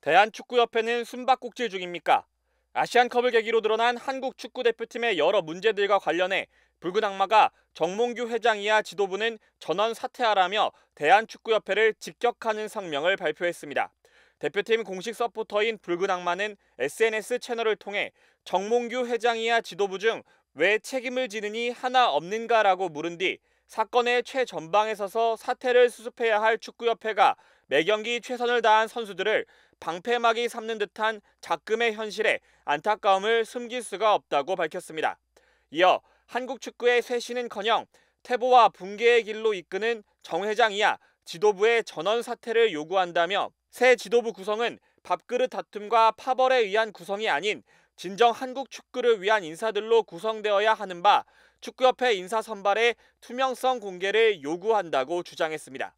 대한축구협회는 숨바꼭질 중입니까? 아시안컵을 계기로 드러난 한국 축구 대표팀의 여러 문제들과 관련해 붉은 악마가 정몽규 회장 이하 지도부는 전원 사퇴하라며 대한축구협회를 직격하는 성명을 발표했습니다. 대표팀 공식 서포터인 붉은 악마는 SNS 채널을 통해 정몽규 회장 이하 지도부 중 왜 책임을 지느니 하나 없는가라고 물은 뒤 사건의 최전방에 서서 사태를 수습해야 할 축구협회가 매경기 최선을 다한 선수들을 방패막이 삼는 듯한 작금의 현실에 안타까움을 숨길 수가 없다고 밝혔습니다. 이어 한국 축구의 쇄신은커녕 태보와 붕괴의 길로 이끄는 정 회장이야 지도부의 전원 사퇴를 요구한다며 새 지도부 구성은 밥그릇 다툼과 파벌에 의한 구성이 아닌 진정 한국 축구를 위한 인사들로 구성되어야 하는 바 축구협회 인사 선발의 투명성 공개를 요구한다고 주장했습니다.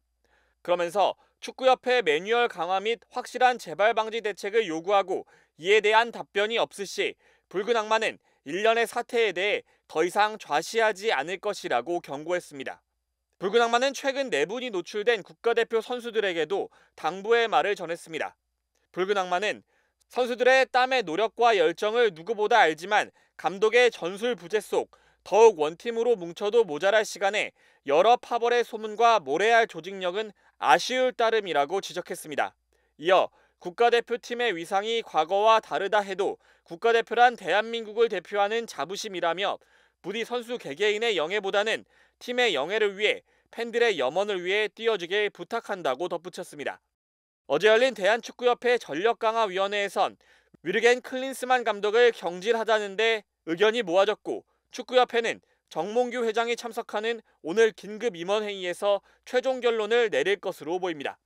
그러면서 축구협회 매뉴얼 강화 및 확실한 재발 방지 대책을 요구하고 이에 대한 답변이 없을 시 붉은 악마는 일련의 사태에 대해 더 이상 좌시하지 않을 것이라고 경고했습니다. 붉은 악마는 최근 내분이 네 노출된 국가대표 선수들에게도 당부의 말을 전했습니다. 붉은 악마는 선수들의 땀의 노력과 열정을 누구보다 알지만 감독의 전술 부재 속 더욱 원팀으로 뭉쳐도 모자랄 시간에 여러 파벌의 소문과 모래알 조직력은 아쉬울 따름이라고 지적했습니다. 이어 국가대표팀의 위상이 과거와 다르다 해도 국가대표란 대한민국을 대표하는 자부심이라며 부디 선수 개개인의 영예보다는 팀의 영예를 위해 팬들의 염원을 위해 뛰어주길 부탁한다고 덧붙였습니다. 어제 열린 대한축구협회 전력강화위원회에선 위르겐 클린스만 감독을 경질하자는데 의견이 모아졌고 축구협회는 정몽규 회장이 참석하는 오늘 긴급 임원 회의에서 최종 결론을 내릴 것으로 보입니다.